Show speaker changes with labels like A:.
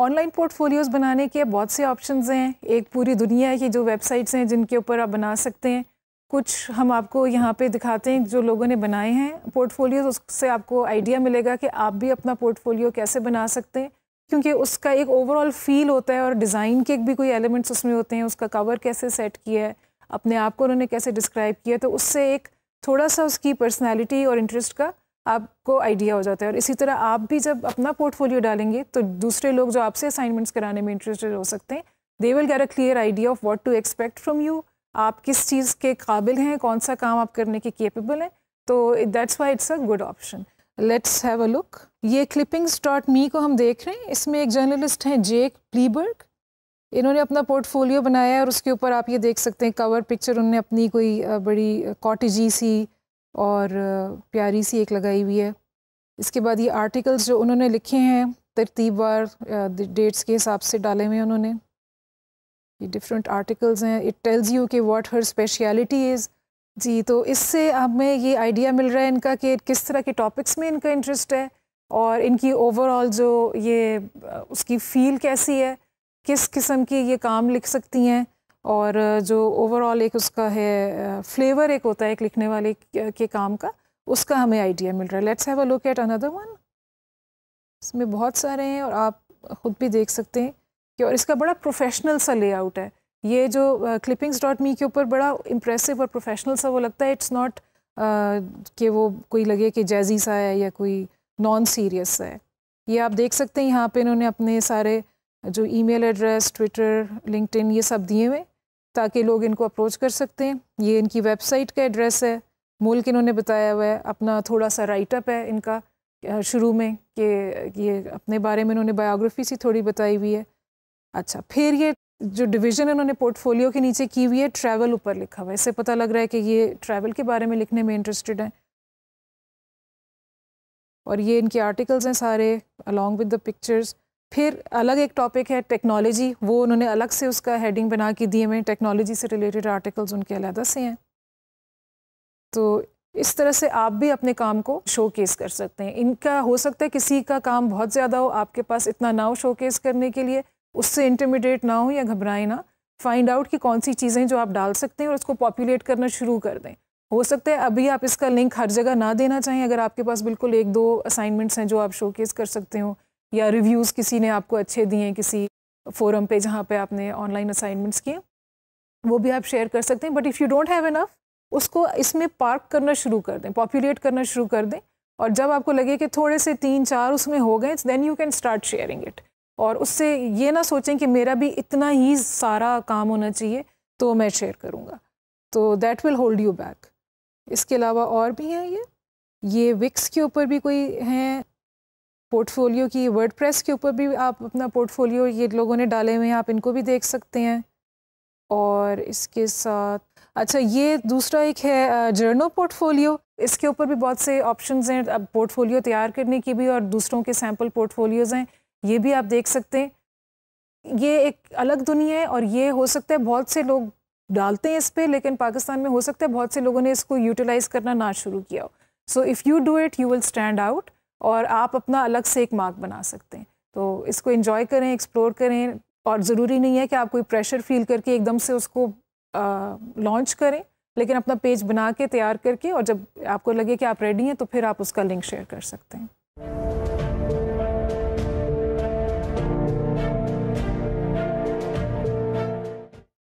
A: online portfolios बनाने के बहुत से ऑप्शंस हैं एक पूरी दुनिया की जो वेबसाइट्स हैं जिनके ऊपर आप बना सकते हैं कुछ हम आपको यहाँ पे दिखाते हैं जो लोगों ने बनाए हैं पोर्टफोलियोज उससे आपको आइडिया मिलेगा कि आप भी अपना पोर्टफोलियो कैसे बना सकते हैं क्योंकि उसका एक ओवरऑल फील होता है और डिज़ाइन के भी कोई एलिमेंट्स उसमें होते हैं उसका कवर कैसे सेट किया है अपने आप को उन्होंने कैसे डिस्क्राइब किया तो उससे एक थोड़ा सा उसकी पर्सनैलिटी और इंटरेस्ट का आपको आइडिया हो जाता है और इसी तरह आप भी जब अपना पोर्टफोलियो डालेंगे तो दूसरे लोग जो आपसे असाइनमेंट्स कराने में इंटरेस्टेड हो सकते हैं they will get a clear idea of what to expect from you आप किस चीज़ के काबिल हैं कौन सा काम आप करने के केपेबल हैं तो that's why it's a good option let's have a look ये क्लिपिंग्स डॉट मी को हम देख रहे हैं इसमें एक जर्नलिस्ट हैं जेक प्लीबर्ग इन्होंने अपना पोर्टफोलियो बनाया है और उसके ऊपर आप ये देख सकते हैं कवर पिक्चर उनने अपनी कोई बड़ी कॉटेजी सी और प्यारी सी एक लगाई हुई है इसके बाद ये आर्टिकल्स जो उन्होंने लिखे हैं तरतीबार डेट्स के हिसाब से डाले हुए हैं उन्होंने ये डिफरेंट आर्टिकल्स हैं इट टेल्स यू कि व्हाट हर स्पेशलिटी इज़ जी तो इससे हमें ये आइडिया मिल रहा है इनका कि किस तरह के टॉपिक्स में इनका इंटरेस्ट है और इनकी ओवरऑल जो ये उसकी फ़ील कैसी है किस किस्म की ये काम लिख सकती हैं और जो ओवरऑल एक उसका है फ्लेवर एक होता है एक लिखने वाले के काम का उसका हमें आइडिया मिल रहा है let's have a look at another one इसमें बहुत सारे हैं और आप ख़ुद भी देख सकते हैं कि और इसका बड़ा प्रोफेशनल सा लेआउट है ये जो क्लिपिंग्स डॉट मी के ऊपर बड़ा इम्प्रेसिव और प्रोफेशनल सा वो लगता है इट्स नॉट कि वो कोई लगे कि जैजी सा है या कोई नॉन सीरियस सा है ये आप देख सकते हैं यहाँ पे इन्होंने अपने सारे जो ईमेल एड्रेस ट्विटर लिंकड ये सब दिए हुए ताकि लोग इनको अप्रोच कर सकते हैं ये इनकी वेबसाइट का एड्रेस है मुल्क इन्होंने बताया हुआ है अपना थोड़ा सा राइटअप है इनका शुरू में कि ये अपने बारे में इन्होंने बायोग्राफी सी थोड़ी बताई हुई है अच्छा फिर ये जो डिवीज़न है पोर्टफोलियो के नीचे की हुई है ट्रैवल ऊपर लिखा हुआ है इससे पता लग रहा है कि ये ट्रैवल के बारे में लिखने में इंटरेस्टेड हैं और ये इनके आर्टिकल्स हैं सारे अलॉन्ग विद द पिक्चर्स फिर अलग एक टॉपिक है टेक्नोलॉजी वो उन्होंने अलग से उसका हेडिंग बना के दिए में टेक्नोलॉजी से रिलेटेड आर्टिकल्स उनके अलहदा से हैं तो इस तरह से आप भी अपने काम को शोकेस कर सकते हैं इनका हो सकता है किसी का काम बहुत ज़्यादा हो आपके पास इतना ना हो शोकेस करने के लिए उससे इंटरमीडिएट ना हो या घबराएं ना फाइंड आउट कि कौन सी चीज़ें जो आप डाल सकते हैं और उसको पॉपुलेट करना शुरू कर दें हो सकता है अभी आप इसका लिंक हर जगह ना देना चाहें अगर आपके पास बिल्कुल एक दो असाइनमेंट्स हैं जो आप शोकेस कर सकते हो या रिव्यूज़ किसी ने आपको अच्छे दिए किसी फोरम पे जहाँ पे आपने ऑनलाइन असाइनमेंट्स किए वो भी आप शेयर कर सकते हैं but if you don't have enough उसको इसमें पार्क करना शुरू कर दें पॉपुलेट करना शुरू कर दें और जब आपको लगे कि थोड़े से तीन चार उसमें हो गए then you can start sharing it और उससे ये ना सोचें कि मेरा भी इतना ही सारा काम होना चाहिए तो मैं शेयर करूँगा तो that will hold you back इसके अलावा और भी हैं ये ये विक्स के ऊपर भी कोई हैं पोर्टफोलियो की वर्डप्रेस के ऊपर भी आप अपना पोर्टफोलियो ये लोगों ने डाले हुए हैं आप इनको भी देख सकते हैं और इसके साथ अच्छा ये दूसरा एक है जर्नो पोर्टफोलियो इसके ऊपर भी बहुत से ऑप्शंस हैं अब पोर्टफोलियो तैयार करने की भी और दूसरों के सैम्पल पोर्टफोलियोज़ हैं ये भी आप देख सकते हैं ये एक अलग दुनिया है और ये हो सकता है बहुत से लोग डालते हैं इस पर लेकिन पाकिस्तान में हो सकता है बहुत से लोगों ने इसको यूटिलाइज़ करना ना शुरू किया हो so if you do it you will stand out और आप अपना अलग से एक मार्क बना सकते हैं तो इसको इन्जॉय करें एक्सप्लोर करें और ज़रूरी नहीं है कि आप कोई प्रेशर फील करके एकदम से उसको लॉन्च करें लेकिन अपना पेज बना के तैयार करके और जब आपको लगे कि आप रेडी हैं तो फिर आप उसका लिंक शेयर कर सकते हैं